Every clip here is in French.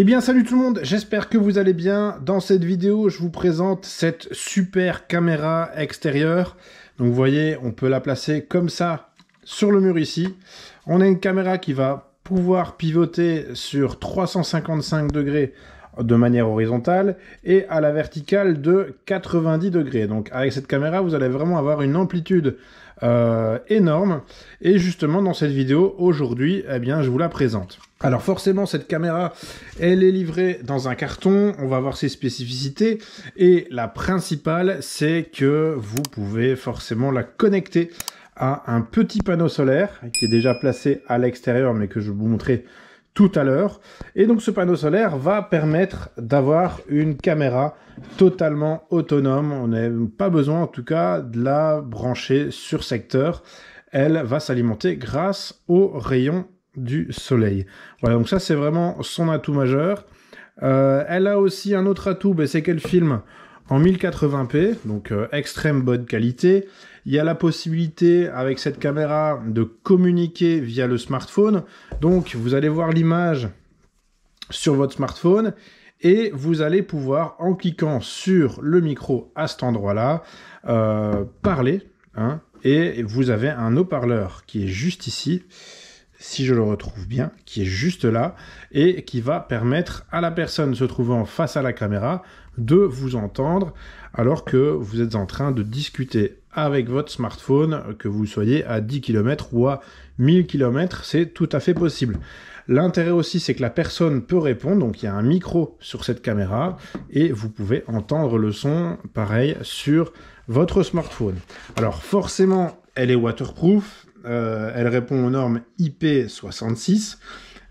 Eh bien salut tout le monde, j'espère que vous allez bien. Dans cette vidéo, je vous présente cette super caméra extérieure. Donc vous voyez, on peut la placer comme ça sur le mur ici. On a une caméra qui va pouvoir pivoter sur 355 degrés de manière horizontale et à la verticale de 90 degrés. Donc avec cette caméra, vous allez vraiment avoir une amplitude euh, énorme. Et justement, dans cette vidéo, aujourd'hui, eh bien, je vous la présente. Alors forcément, cette caméra, elle est livrée dans un carton, on va voir ses spécificités, et la principale, c'est que vous pouvez forcément la connecter à un petit panneau solaire, qui est déjà placé à l'extérieur, mais que je vais vous montrer tout à l'heure. Et donc ce panneau solaire va permettre d'avoir une caméra totalement autonome. On n'a pas besoin en tout cas de la brancher sur secteur. Elle va s'alimenter grâce aux rayons du soleil. Voilà, donc ça c'est vraiment son atout majeur. Euh, elle a aussi un autre atout, ben, c'est qu'elle filme en 1080p, donc euh, extrême bonne qualité. Il y a la possibilité avec cette caméra de communiquer via le smartphone. Donc vous allez voir l'image sur votre smartphone et vous allez pouvoir en cliquant sur le micro à cet endroit-là euh, parler. Hein, et vous avez un haut-parleur qui est juste ici si je le retrouve bien, qui est juste là, et qui va permettre à la personne se trouvant face à la caméra de vous entendre alors que vous êtes en train de discuter avec votre smartphone, que vous soyez à 10 km ou à 1000 km, c'est tout à fait possible. L'intérêt aussi, c'est que la personne peut répondre, donc il y a un micro sur cette caméra et vous pouvez entendre le son pareil sur votre smartphone. Alors forcément, elle est waterproof, euh, elle répond aux normes IP66.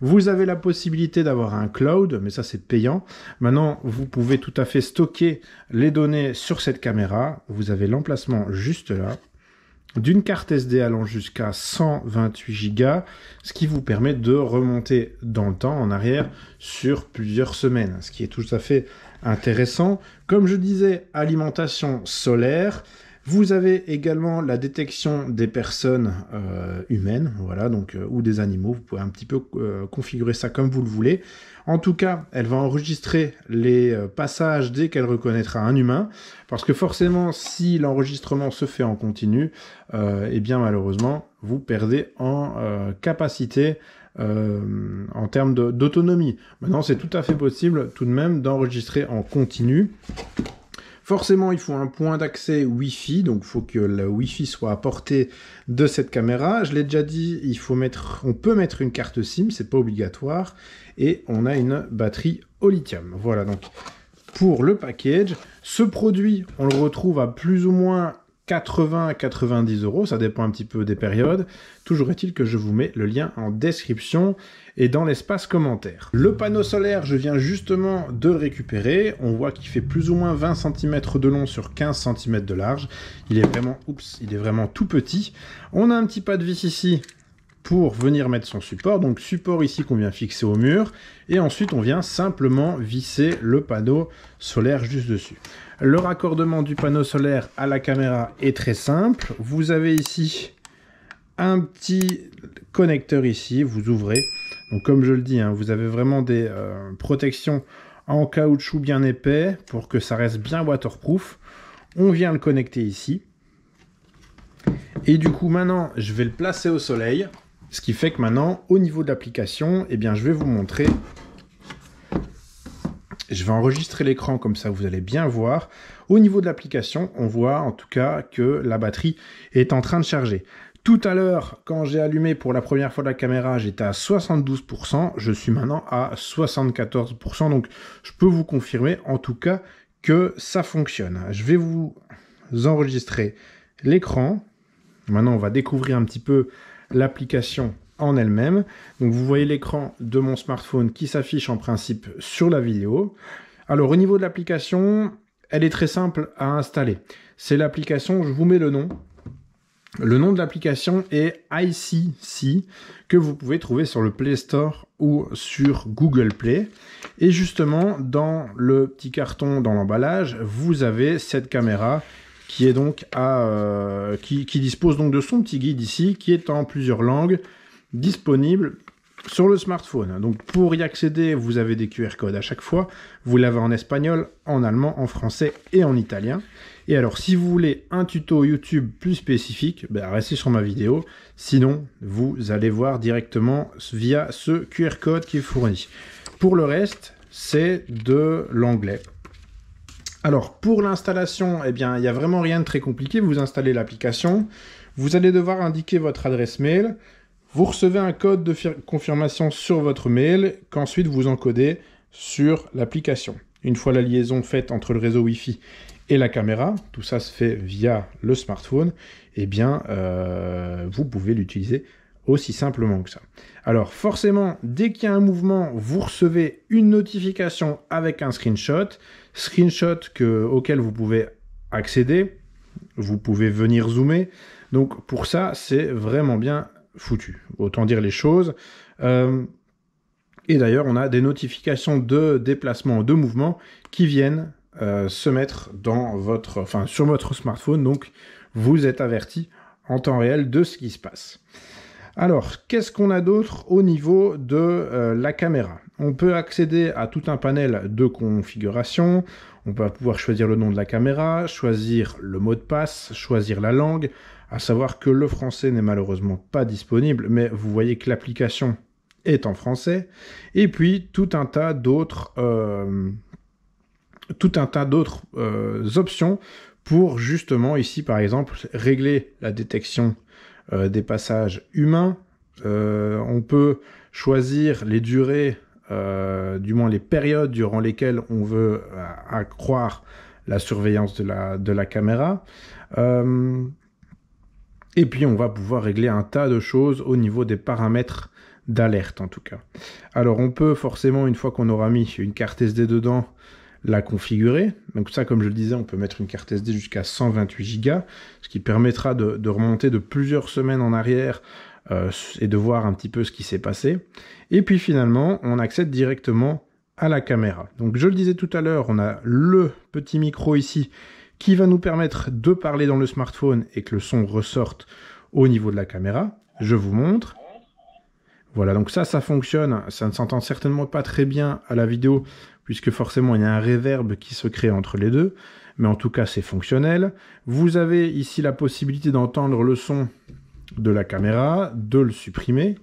Vous avez la possibilité d'avoir un cloud, mais ça c'est payant. Maintenant, vous pouvez tout à fait stocker les données sur cette caméra. Vous avez l'emplacement juste là d'une carte SD allant jusqu'à 128 Go, ce qui vous permet de remonter dans le temps en arrière sur plusieurs semaines, ce qui est tout à fait intéressant. Comme je disais, alimentation solaire, vous avez également la détection des personnes euh, humaines, voilà, donc, euh, ou des animaux. Vous pouvez un petit peu euh, configurer ça comme vous le voulez. En tout cas, elle va enregistrer les passages dès qu'elle reconnaîtra un humain, parce que forcément, si l'enregistrement se fait en continu, eh bien malheureusement, vous perdez en capacité en termes d'autonomie. Maintenant, c'est tout à fait possible tout de même d'enregistrer en continu. Forcément, il faut un point d'accès Wi-Fi, donc il faut que le Wi-Fi soit à portée de cette caméra. Je l'ai déjà dit, il faut mettre, on peut mettre une carte SIM, c'est pas obligatoire, et on a une batterie au lithium. Voilà donc pour le package. Ce produit, on le retrouve à plus ou moins 80 à 90 euros, ça dépend un petit peu des périodes. Toujours est-il que je vous mets le lien en description et dans l'espace commentaire. Le panneau solaire, je viens justement de le récupérer. On voit qu'il fait plus ou moins 20 cm de long sur 15 cm de large. Il est vraiment, oups, il est vraiment tout petit. On a un petit pas de vis ici pour venir mettre son support. Donc support ici qu'on vient fixer au mur. Et ensuite, on vient simplement visser le panneau solaire juste dessus. Le raccordement du panneau solaire à la caméra est très simple. Vous avez ici un petit connecteur ici, vous ouvrez. Donc comme je le dis, hein, vous avez vraiment des euh, protections en caoutchouc bien épais pour que ça reste bien waterproof. On vient le connecter ici. Et du coup maintenant, je vais le placer au soleil. Ce qui fait que maintenant, au niveau de l'application, eh bien, je vais vous montrer. Je vais enregistrer l'écran comme ça, vous allez bien voir. Au niveau de l'application, on voit en tout cas que la batterie est en train de charger. Tout à l'heure, quand j'ai allumé pour la première fois la caméra, j'étais à 72%. Je suis maintenant à 74%. Donc, je peux vous confirmer en tout cas que ça fonctionne. Je vais vous enregistrer l'écran. Maintenant, on va découvrir un petit peu l'application en elle-même. Donc vous voyez l'écran de mon smartphone qui s'affiche en principe sur la vidéo. Alors au niveau de l'application, elle est très simple à installer. C'est l'application, je vous mets le nom. Le nom de l'application est ICC que vous pouvez trouver sur le Play Store ou sur Google Play. Et justement, dans le petit carton, dans l'emballage, vous avez cette caméra qui est donc à, euh, qui, dispose donc de son petit guide ici, qui est en plusieurs langues, disponible sur le smartphone. Donc pour y accéder, vous avez des QR codes à chaque fois. Vous l'avez en espagnol, en allemand, en français et en italien. Et alors si vous voulez un tuto YouTube plus spécifique, ben, restez sur ma vidéo. Sinon, vous allez voir directement via ce QR code qui est fourni. Pour le reste, c'est de l'anglais. Alors, pour l'installation, eh bien, il n'y a vraiment rien de très compliqué. Vous installez l'application, vous allez devoir indiquer votre adresse mail, vous recevez un code de confirmation sur votre mail qu'ensuite vous encodez sur l'application. Une fois la liaison faite entre le réseau Wi-Fi et la caméra, tout ça se fait via le smartphone, eh bien, euh, vous pouvez l'utiliser aussi simplement que ça. Alors forcément, dès qu'il y a un mouvement, vous recevez une notification avec un screenshot, screenshot que, auquel vous pouvez accéder, vous pouvez venir zoomer. Donc pour ça, c'est vraiment bien foutu. Autant dire les choses. Euh, et d'ailleurs, on a des notifications de déplacement, de mouvement qui viennent euh, se mettre dans votre, enfin, sur votre smartphone. Donc vous êtes averti en temps réel de ce qui se passe. Alors, qu'est-ce qu'on a d'autre au niveau de euh, la caméra On peut accéder à tout un panel de configuration. On va pouvoir choisir le nom de la caméra, choisir le mot de passe, choisir la langue. À savoir que le français n'est malheureusement pas disponible, mais vous voyez que l'application est en français. Et puis tout un tas d'autres, euh, tout un tas d'autres euh, options pour justement ici par exemple régler la détection euh, des passages humains. Euh, on peut choisir les durées, euh, du moins les périodes durant lesquelles on veut accroître la surveillance de la, de la caméra. et puis on va pouvoir régler un tas de choses au niveau des paramètres d'alerte en tout cas. Alors on peut forcément, une fois qu'on aura mis une carte SD dedans, la configurer. Donc ça, comme je le disais, on peut mettre une carte SD jusqu'à 128 Go, ce qui permettra de, remonter de plusieurs semaines en arrière euh, et de voir un petit peu ce qui s'est passé. Et puis finalement, on accède directement à la caméra. Donc je le disais tout à l'heure, on a le petit micro ici qui va nous permettre de parler dans le smartphone et que le son ressorte au niveau de la caméra. Je vous montre. Voilà, donc ça, ça fonctionne. Ça ne s'entend certainement pas très bien à la vidéo, puisque forcément, il y a un réverb qui se crée entre les deux. Mais en tout cas, c'est fonctionnel. Vous avez ici la possibilité d'entendre le son de la caméra, de le supprimer.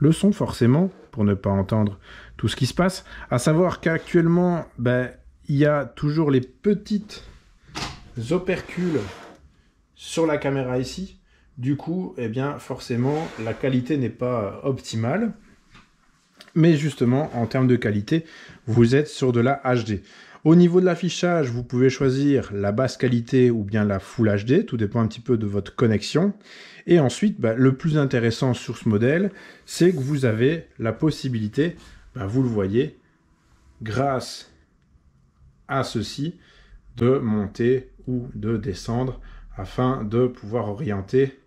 Le son, forcément, pour ne pas entendre tout ce qui se passe. À savoir qu'actuellement, ben, il y a toujours les petites opercules sur la caméra ici du coup, eh bien, forcément, la qualité n'est pas euh, optimale. Mais justement, en termes de qualité, vous êtes sur de la HD. Au niveau de l'affichage, vous pouvez choisir la basse qualité ou bien la Full HD, tout dépend un petit peu de votre connexion. Et ensuite, bah, le plus intéressant sur ce modèle, c'est que vous avez la possibilité, bah, vous le voyez, grâce à ceci, de monter ou de descendre afin de pouvoir orienter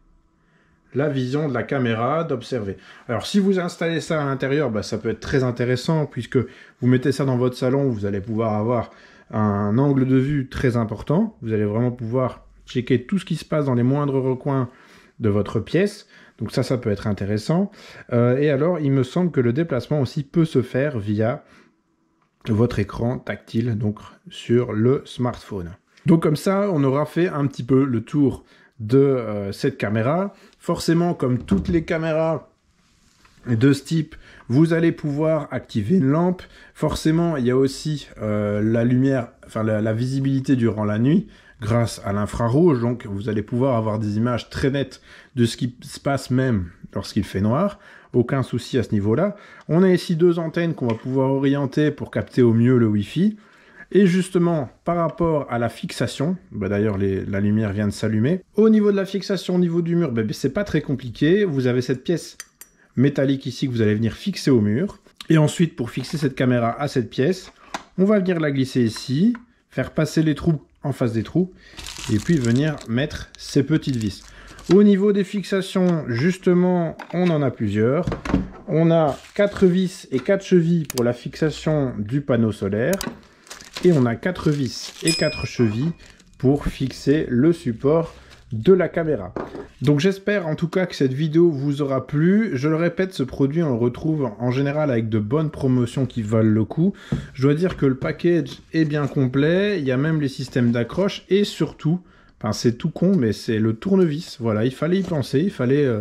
la vision de la caméra, d'observer. Alors si vous installez ça à l'intérieur, bah, ça peut être très intéressant puisque vous mettez ça dans votre salon, vous allez pouvoir avoir un angle de vue très important. Vous allez vraiment pouvoir checker tout ce qui se passe dans les moindres recoins de votre pièce. Donc ça, ça peut être intéressant. Euh, et alors, il me semble que le déplacement aussi peut se faire via votre écran tactile, donc sur le smartphone. Donc comme ça, on aura fait un petit peu le tour de euh, cette caméra. Forcément, comme toutes les caméras de ce type, vous allez pouvoir activer une lampe. Forcément, il y a aussi euh, la lumière, enfin la, visibilité durant la nuit grâce à l'infrarouge. Donc, vous allez pouvoir avoir des images très nettes de ce qui se passe même lorsqu'il fait noir. Aucun souci à ce niveau-là. On a ici deux antennes qu'on va pouvoir orienter pour capter au mieux le Wi-Fi. Et justement, par rapport à la fixation, bah, d'ailleurs la lumière vient de s'allumer, au niveau de la fixation, au niveau du mur, ce bah, c'est pas très compliqué, vous avez cette pièce métallique ici que vous allez venir fixer au mur. Et ensuite, pour fixer cette caméra à cette pièce, on va venir la glisser ici, faire passer les trous en face des trous, et puis venir mettre ces petites vis. Au niveau des fixations, justement, on en a plusieurs. On a quatre vis et quatre chevilles pour la fixation du panneau solaire et on a quatre vis et quatre chevilles pour fixer le support de la caméra. Donc j'espère en tout cas que cette vidéo vous aura plu. Je le répète, ce produit on le retrouve en général avec de bonnes promotions qui valent le coup. Je dois dire que le package est bien complet, il y a même les systèmes d'accroche et surtout, enfin c'est tout con mais c'est le tournevis. Voilà, il fallait y penser, il fallait euh,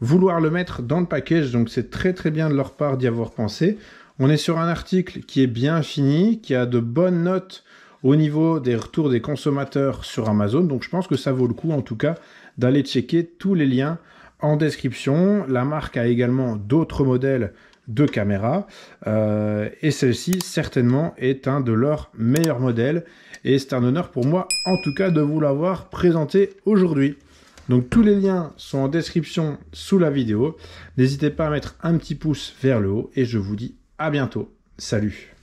vouloir le mettre dans le package donc c'est très très bien de leur part d'y avoir pensé. On est sur un article qui est bien fini, qui a de bonnes notes au niveau des retours des consommateurs sur Amazon. Donc je pense que ça vaut le coup en tout cas d'aller checker tous les liens en description. La marque a également d'autres modèles de caméras euh, et celle-ci certainement est un de leurs meilleurs modèles et c'est un honneur pour moi en tout cas de vous l'avoir présenté aujourd'hui. Donc tous les liens sont en description sous la vidéo. N'hésitez pas à mettre un petit pouce vers le haut et je vous dis à bientôt. Salut.